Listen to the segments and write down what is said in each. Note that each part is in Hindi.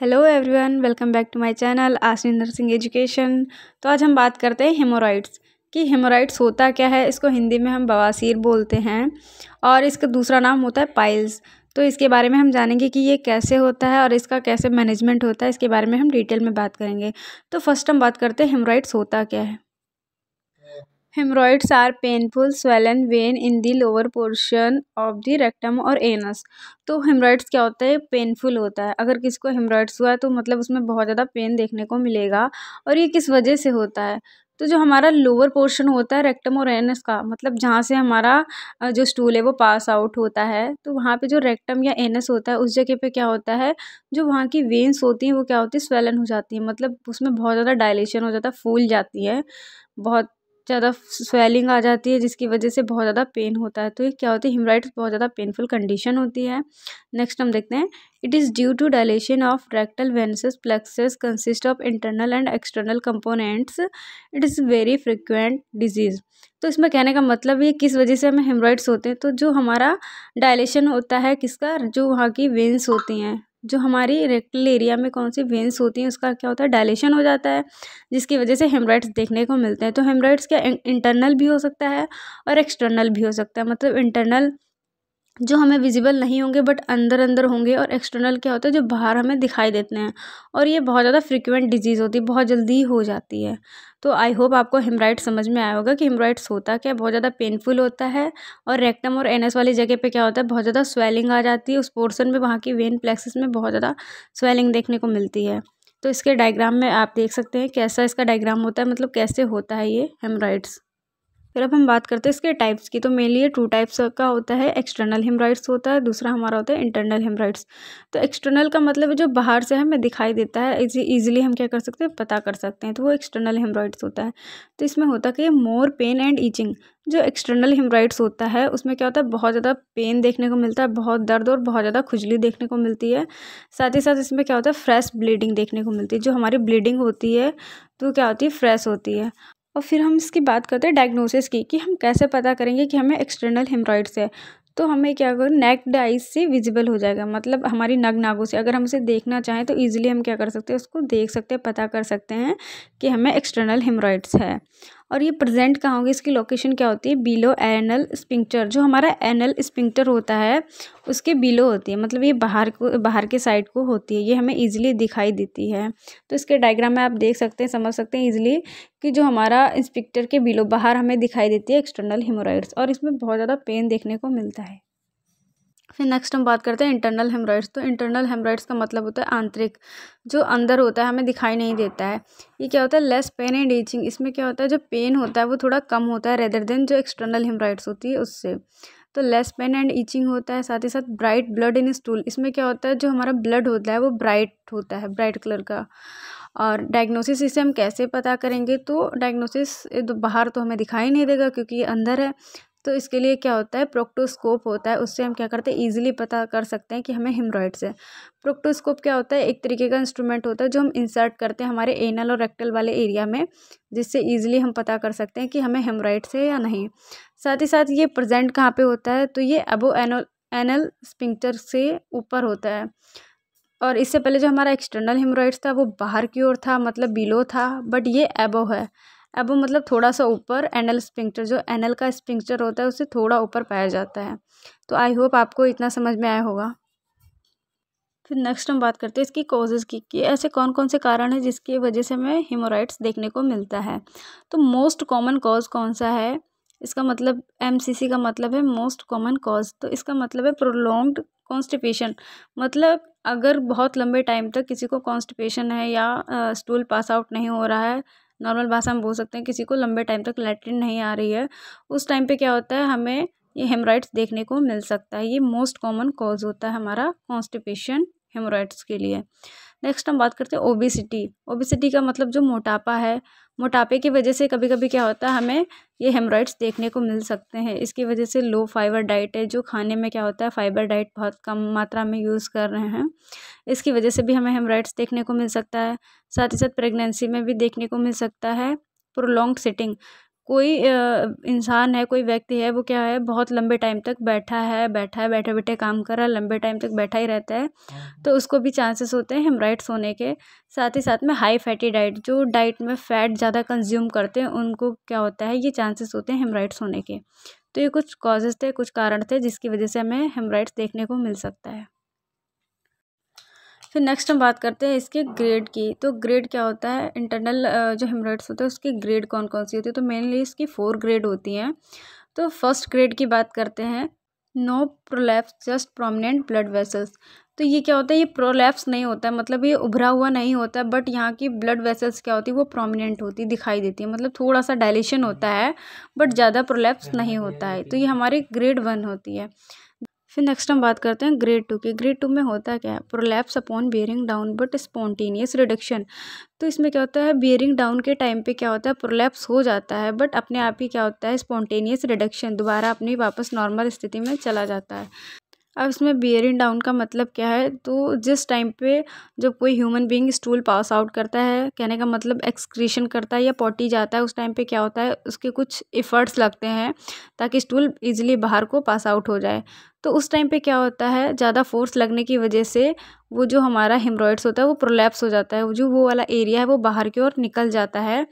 Hello everyone welcome back to my channel Ashni nursing education तो आज हम बात करते हैं हेमोराइड्स कि हेमोराइड्स होता क्या है इसको हिंदी में हम बवासीर बोलते हैं और इसका दूसरा नाम होता है पाइल्स तो इसके बारे में हम जानेंगे कि ये कैसे होता है और इसका कैसे मैनेजमेंट होता है इसके बारे में हम डिटेल में बात करेंगे तो फर्स्ट हम बात करते हैं हेमोराइड्स होता क्या है Hemorrhoids are painful swollen vein in the lower portion of the rectum or anus. तो हेमरॉइड्स क्या होता है पेनफुल होता है अगर किसी को हेमरॉइड्स हुआ है तो मतलब उसमें बहुत ज़्यादा पेन देखने को मिलेगा और ये किस वजह से होता है तो जो हमारा लोअर पोर्शन होता है रेक्टम और एनस का मतलब जहाँ से हमारा जो स्टूल है वो पास आउट होता है तो वहाँ पे जो रेक्टम या एनस होता है उस जगह पे क्या होता है जो वहाँ की वेंस होती हैं वो क्या होती है स्वेलन हो जाती है मतलब उसमें बहुत ज़्यादा डायलेशन हो जाता है फूल जाती है बहुत ज़्यादा स्वेलिंग आ जाती है जिसकी वजह से बहुत ज़्यादा पेन होता है तो ये क्या होती है हिमराइड्स बहुत ज़्यादा पेनफुल कंडीशन होती है नेक्स्ट हम देखते हैं it is due to dilation of rectal venous plexuses consist of internal and external components it is very frequent disease तो इसमें कहने का मतलब ये किस वजह से हमें हेमराइड्स होते हैं तो जो हमारा डायलेशन होता है किसका जो वहाँ की वेंस होती हैं जो हमारी रेक्टल एरिया में कौन सी वेंस होती हैं उसका क्या होता है डायलेशन हो जाता है जिसकी वजह से हेमराइड्स देखने को मिलते हैं तो हेमराइड्स क्या इंटरनल भी हो सकता है और एक्सटर्नल भी हो सकता है मतलब इंटरनल जो हमें विज़िबल नहीं होंगे बट अंदर अंदर होंगे और एक्सटर्नल क्या होता है जो बाहर हमें दिखाई देते हैं और ये बहुत ज़्यादा फ्रिक्वेंट डिजीज़ होती है बहुत जल्दी हो जाती है तो आई होप आपको हेमराइड समझ में आया होगा कि हेमराइड्स होता क्या बहुत ज़्यादा पेनफुल होता है और रेक्टम और एनएस वाली जगह पे क्या होता है बहुत ज़्यादा स्वेलिंग आ जाती है उस पोर्सन में वहाँ की वेन प्लेक्सिस में बहुत ज़्यादा स्वेलिंग देखने को मिलती है तो इसके डायग्राम में आप देख सकते हैं कैसा इसका डायग्राम होता है मतलब कैसे होता है ये हेमराइड्स फिर अब हम बात करते हैं इसके टाइप्स की तो मेनली ये टू टाइप्स का होता है एक्सटर्नल हेमराइड्स होता है दूसरा हमारा होता है इंटरनल हेमराइड्स तो एक्सटर्नल का मतलब जो बाहर से हमें दिखाई देता है ईजिली हम क्या कर सकते हैं पता कर सकते हैं तो वो एक्सटर्नल हेमराइड्स होता है तो इसमें होता कि मोर पेन एंड ईचिंग जो एक्सटर्नल हेमराइड्स होता है उसमें क्या होता है बहुत ज़्यादा पेन देखने को मिलता है बहुत दर्द और बहुत ज़्यादा खुजली देखने को मिलती है साथ ही साथ इसमें क्या होता है फ्रेश ब्लीडिंग देखने को मिलती है जो हमारी ब्लीडिंग होती है तो क्या होती है फ्रेश होती है और फिर हम इसकी बात करते हैं डायग्नोसिस की कि हम कैसे पता करेंगे कि हमें एक्सटर्नल हेमरॉइड्स है तो हमें क्या करें नेक डाइज से विजिबल हो जाएगा मतलब हमारी नग नागों से अगर हम उसे देखना चाहें तो ईजिली हम क्या कर सकते हैं उसको देख सकते हैं पता कर सकते हैं कि हमें एक्सटर्नल हेमरॉइड्स है और ये प्रेजेंट कहाँ होंगे इसकी लोकेशन क्या होती है बिलो एनल स्पिंक्टर जो हमारा एनल स्पिंक्टर होता है उसके बिलो होती है मतलब ये बाहर को बाहर के साइड को होती है ये हमें ईजिली दिखाई देती है तो इसके डायग्राम में आप देख सकते हैं समझ सकते हैं ईजिली कि जो हमारा स्पिंक्टर के बिलो बाहर हमें दिखाई देती है एक्सटर्नल हिमोराइड्स और इसमें बहुत ज़्यादा पेन देखने को मिलता है फिर नेक्स्ट हम बात करते हैं इंटरनल हेमराइड्स तो इंटरनल हेमराइड्स का मतलब होता है आंतरिक जो अंदर होता है हमें दिखाई नहीं देता है ये क्या होता है लेस पेन एंड ईचिंग इसमें क्या होता है जो पेन होता है वो थोड़ा कम होता है रेदर देन जो एक्सटर्नल हेमराइड्स होती है उससे तो लेस पेन एंड ईचिंग होता है साथ ही साथ ब्राइट ब्लड इन स्टूल इसमें क्या होता है जो हमारा ब्लड होता है वो ब्राइट होता है ब्राइट कलर का और डायग्नोसिस इसे हम कैसे पता करेंगे तो डायग्नोसिस बाहर तो हमें दिखाई नहीं देगा क्योंकि ये अंदर है तो इसके लिए क्या होता है प्रोक्टोस्कोप होता है उससे हम क्या करते हैं ईजिली पता कर सकते हैं कि हमें हिमरॉइड्स है प्रोक्टोस्कोप क्या होता है एक तरीके का इंस्ट्रूमेंट होता है जो हम इंसर्ट करते हैं हमारे एनल और रेक्टल वाले एरिया में जिससे ईजिली हम पता कर सकते हैं कि हमें हेमराइड्स है या नहीं साथ ही साथ ये प्रजेंट कहाँ पर होता है तो ये अबो एनल एनल स्पिंक्टर से ऊपर होता है और इससे पहले जो हमारा एक्सटर्नल हेमराइड्स था वो बाहर की ओर था मतलब बिलो था बट ये एबो है अब वो मतलब थोड़ा सा ऊपर एनल स्प्रिंक्चर जो एनल का स्प्रिंक्चर होता है उससे थोड़ा ऊपर पाया जाता है तो आई होप आपको इतना समझ में आया होगा फिर नेक्स्ट हम बात करते हैं इसकी कॉजेज़ की कि ऐसे कौन कौन से कारण हैं जिसकी वजह से हमें हीमोराइड्स देखने को मिलता है तो मोस्ट कॉमन कॉज कौन सा है इसका मतलब एम का मतलब है मोस्ट कॉमन कॉज तो इसका मतलब है प्रोलोंग्ड कॉन्स्टिपेशन मतलब अगर बहुत लंबे टाइम तक किसी को कॉन्स्टिपेशन है या स्टूल पास आउट नहीं हो रहा है नॉर्मल भाषा में बोल सकते हैं किसी को लंबे टाइम तक लैट्रिन नहीं आ रही है उस टाइम पे क्या होता है हमें ये हेमराइड्स देखने को मिल सकता है ये मोस्ट कॉमन कॉज होता है हमारा कॉन्स्टिपेशन हेमराइड्स के लिए नेक्स्ट हम बात करते हैं ओबिसिटी ओबिसिटी का मतलब जो मोटापा है मोटापे की वजह से कभी कभी क्या होता है हमें ये हेमराइड्स देखने को मिल सकते हैं इसकी वजह से लो फाइबर डाइट है जो खाने में क्या होता है फाइबर डाइट बहुत कम मात्रा में यूज़ कर रहे हैं इसकी वजह से भी हमें हेमराइड्स देखने को मिल सकता है साथ ही साथ प्रेगनेंसी में भी देखने को मिल सकता है प्रोलॉन्ग सिटिंग कोई इंसान है कोई व्यक्ति है वो क्या है बहुत लंबे टाइम तक बैठा है बैठा है बैठे बैठे काम कर रहा है लंबे टाइम तक बैठा ही रहता है तो हाँ। उसको भी चांसेस होते हैं हेमराइड्स होने के साथ ही साथ में हाई फैटी डाइट जो डाइट में फ़ैट ज़्यादा कंज्यूम करते हैं उनको क्या होता है ये चांसेस होते हैं हेमराइड्स होने के तो ये कुछ कॉजेज़ थे कुछ कारण थे जिसकी वजह से हमें हेमराइड्स देखने को मिल सकता है फिर नेक्स्ट हम बात करते हैं इसके ग्रेड की तो ग्रेड क्या होता है इंटरनल जो हेमरेट्स होते हैं उसकी ग्रेड कौन कौन सी होती है तो मेनली इसकी फोर ग्रेड होती हैं तो फर्स्ट ग्रेड की बात करते हैं no prolapse just prominent blood vessels तो ये क्या होता है ये प्रोलैप्स नहीं होता है मतलब ये उभरा हुआ नहीं होता है बट यहाँ की ब्लड वेसल्स क्या होती है वो प्रोमिनेंट होती दिखाई देती है मतलब थोड़ा सा डायलेशन होता है बट ज़्यादा प्रोलैप्स नहीं होता है तो ये हमारी ग्रेड वन होती है फिर नेक्स्ट हम बात करते हैं ग्रेड टू की ग्रेड टू में होता क्या है prolapse upon bearing down but spontaneous reduction तो इसमें क्या होता है बियरिंग डाउन के टाइम पे क्या होता है प्रोलैप्स हो जाता है बट अपने आप ही क्या होता है स्पॉन्टेनियस रिडक्शन दोबारा अपनी वापस नॉर्मल स्थिति में चला जाता है अब इसमें बियरिंग डाउन का मतलब क्या है तो जिस टाइम पे जब कोई human being stool pass out करता है कहने का मतलब एक्सक्रीशन करता है या पॉटी जाता है उस टाइम पे क्या होता है उसके कुछ एफर्ट्स लगते हैं ताकि स्टूल इजीली बाहर को पास आउट हो जाए तो उस टाइम पे क्या होता है ज़्यादा फोर्स लगने की वजह से वो जो हमारा हिमरॉयड्स होता है वो प्रोलैप्स हो जाता है जो वो वाला एरिया है वो बाहर की ओर निकल जाता है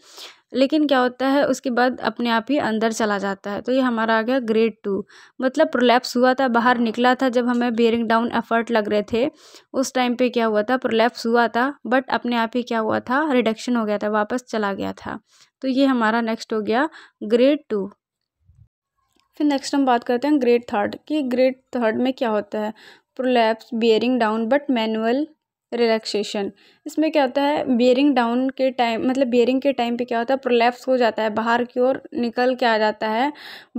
लेकिन क्या होता है उसके बाद अपने आप ही अंदर चला जाता है तो ये हमारा आ गया ग्रेड टू मतलब प्रोलैप्स हुआ था बाहर निकला था जब हमें बेरिंग डाउन एफर्ट लग रहे थे उस टाइम पे क्या हुआ था प्रोलैप्स हुआ था बट अपने आप ही क्या हुआ था रिडक्शन हो गया था वापस चला गया था तो ये हमारा नेक्स्ट हो गया ग्रेड टू फिर नेक्स्ट हम बात करते हैं ग्रेड थर्ड कि ग्रेड थर्ड में क्या होता है prolapse bearing down but manual relaxation इसमें क्या होता है बियरिंग डाउन के टाइम मतलब बियरिंग के टाइम पे क्या होता है प्रोलैप्स हो जाता है बाहर की ओर निकल के आ जाता है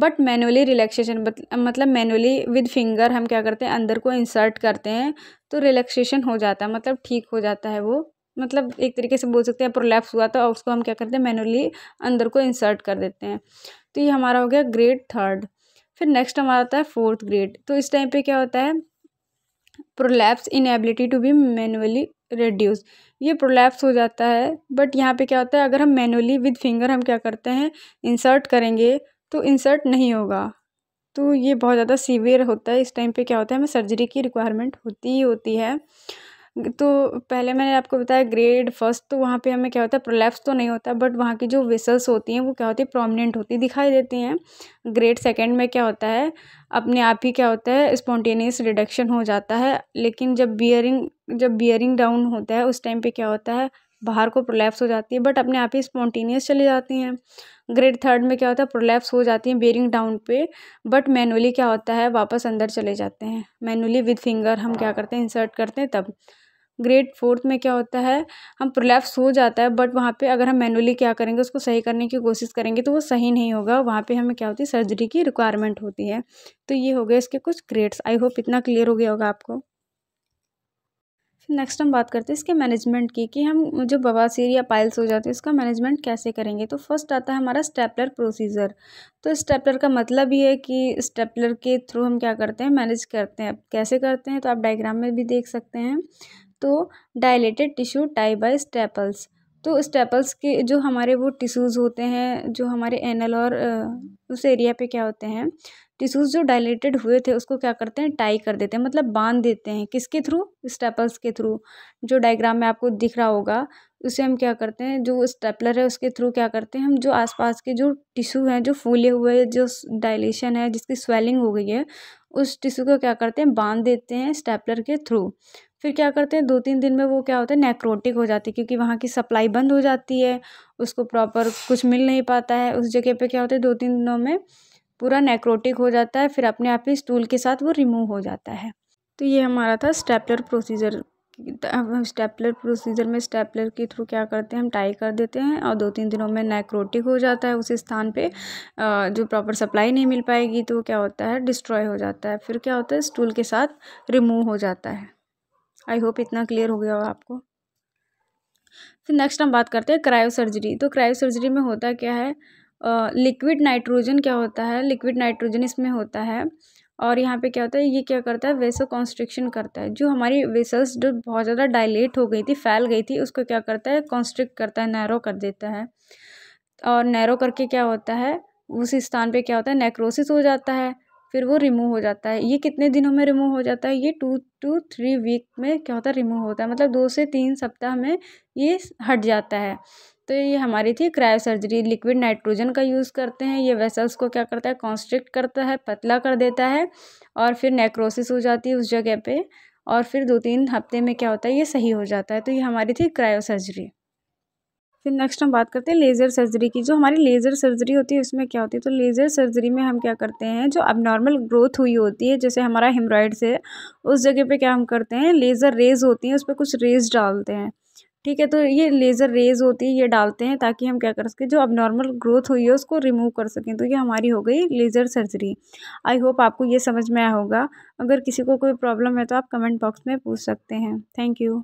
बट मैनुअली रिलैक्सेशन मतलब मैनुअली विद फिंगर हम क्या करते हैं अंदर को इंसर्ट करते हैं तो रिलैक्सेशन हो जाता है मतलब ठीक हो जाता है वो मतलब एक तरीके से बोल सकते हैं प्रोलैप्स हुआ था तो और उसको हम क्या करते हैं मैनुअली अंदर को इंसर्ट कर देते हैं तो ये हमारा हो गया ग्रेड थर्ड फिर नेक्स्ट हमारा होता है फोर्थ ग्रेड तो इस टाइम पे क्या होता है prolapse inability to be manually reduce ये प्रोलैप्स हो जाता है बट यहाँ पे क्या होता है अगर हम मैनुअली विद फिंगर हम क्या करते हैं इंसर्ट करेंगे तो इंसर्ट नहीं होगा तो ये बहुत ज़्यादा सीवियर होता है इस टाइम पे क्या होता है हमें सर्जरी की रिक्वायरमेंट होती ही होती है तो पहले मैंने आपको बताया ग्रेड फर्स्ट तो वहाँ पे हमें क्या होता है प्रोलैप्स तो नहीं होता बट वहाँ की जो विसल्स होती हैं वो क्या होती है प्रोमिनेंट होती दिखाई देती हैं ग्रेड सेकेंड में क्या होता है अपने आप ही क्या होता है स्पॉन्टेनियस रिडक्शन हो जाता है लेकिन जब बियरिंग जब बियरिंग डाउन होता है उस टाइम पर क्या होता है बाहर को प्रोलैप्स हो जाती है बट अपने आप ही स्पॉन्टेनियस चली जाती हैं ग्रेड थर्ड में क्या होता है प्रोलैप्स हो जाती हैं बेरिंग डाउन पे बट मैनुअली क्या होता है वापस अंदर चले जाते हैं मैनुअली विद फिंगर हम क्या करते हैं इंसर्ट करते हैं तब ग्रेड फोर्थ में क्या होता है हम प्रोलैप्स हो जाता है बट वहाँ पे अगर हम मैनुअली क्या करेंगे उसको सही करने की कोशिश करेंगे तो वो सही नहीं होगा वहाँ पे हमें क्या होती है सर्जरी की रिक्वायरमेंट होती है तो ये हो गया इसके कुछ ग्रेड्स आई होप इतना क्लियर हो गया होगा आपको नेक्स्ट हम बात करते हैं इसके मैनेजमेंट की कि हम जो बवासीर या पाइल्स हो जाते हैं इसका मैनेजमेंट कैसे करेंगे तो फर्स्ट आता है हमारा स्टेपलर प्रोसीजर तो स्टेपलर का मतलब ये है कि स्टेपलर के थ्रू हम क्या करते हैं मैनेज करते हैं कैसे करते हैं तो आप डायग्राम में भी देख सकते हैं तो dilated tissue tie by staples तो स्टेपल्स के जो हमारे वो टिश्यूज़ होते हैं जो हमारे एनल और उस एरिया पे क्या होते हैं टिश्यूज़ जो डायलेटेड हुए थे उसको क्या करते हैं टाई कर देते हैं मतलब बांध देते हैं किसके थ्रू स्टेपल्स के थ्रू जो डायग्राम में आपको दिख रहा होगा उसे हम क्या करते हैं जो स्टेपलर है उसके थ्रू क्या करते हैं हम जो आसपास के जो टिश्यू हैं जो फूले हुए जो डायलेशन है जिसकी स्वेलिंग हो गई है उस टिश्यू को क्या करते हैं बांध देते हैं स्टेपलर के थ्रू फिर क्या करते हैं दो तीन दिन में वो क्या होता है नेक्रोटिक हो जाती है क्योंकि वहाँ की सप्लाई बंद हो जाती है उसको प्रॉपर कुछ मिल नहीं पाता है उस जगह पे क्या होता है दो तीन दिनों में पूरा नेक्रोटिक हो जाता है फिर अपने आप ही स्टूल के साथ वो रिमूव हो जाता है तो ये हमारा था स्टेपलर प्रोसीजर स्टेपलर प्रोसीजर में स्टेपलर के थ्रू क्या करते हैं हम टाई कर देते हैं और दो तीन दिनों में नेक्रोटिक हो जाता है उस स्थान पे जो प्रॉपर सप्लाई नहीं मिल पाएगी तो क्या होता है डिस्ट्रॉय हो जाता है फिर क्या होता है स्टूल के साथ रिमूव हो जाता है आई होप इतना क्लियर हो गया होगा आपको फिर नेक्स्ट हम बात करते हैं क्रायो सर्जरी तो क्रायो सर्जरी में होता क्या है लिक्विड नाइट्रोजन क्या होता है लिक्विड नाइट्रोजन इसमें होता है और यहाँ पे क्या होता है ये क्या करता है वेसो कॉन्स्ट्रिक्शन करता है जो हमारी वेसल्स जो बहुत ज़्यादा डायलेट हो गई थी फैल गई थी उसको क्या करता है कॉन्स्ट्रिक्ट करता है नैरो कर देता है और नैरो करके क्या होता है उस स्थान पे क्या होता है नेक्रोसिस हो जाता है फिर वो रिमूव हो जाता है ये कितने दिनों में रिमूव हो जाता है ये टू टू थ्री वीक में क्या होता है रिमूव होता है मतलब दो से तीन सप्ताह में ये हट जाता है तो ये हमारी थी क्राय सर्जरी लिक्विड नाइट्रोजन का यूज़ करते हैं ये वेसल्स को क्या करता है कॉन्स्ट्रिक्ट करता है पतला कर देता है और फिर नेक्रोसिस हो जाती है उस जगह पे और फिर दो तीन हफ्ते में क्या होता है ये सही हो जाता है तो ये हमारी थी क्रायो सर्जरी फिर नेक्स्ट हम बात करते हैं लेज़र सर्जरी की जो हमारी लेज़र सर्जरी होती है उसमें क्या होती है तो लेज़र सर्जरी में हम क्या करते हैं जो अब नॉर्मल ग्रोथ हुई होती है जैसे हमारा हेमराइड्स से उस जगह पे क्या हम करते हैं लेज़र रेज होती हैं उस पर कुछ रेज डालते हैं ठीक है तो ये लेज़र रेज होती है ये डालते हैं ताकि हम क्या कर सकें जो अब नॉर्मल ग्रोथ हुई है उसको रिमूव कर सकें तो ये हमारी हो गई लेज़र सर्जरी आई होप आपको ये समझ में आया होगा अगर किसी को कोई प्रॉब्लम है तो आप कमेंट बॉक्स में पूछ सकते हैं थैंक यू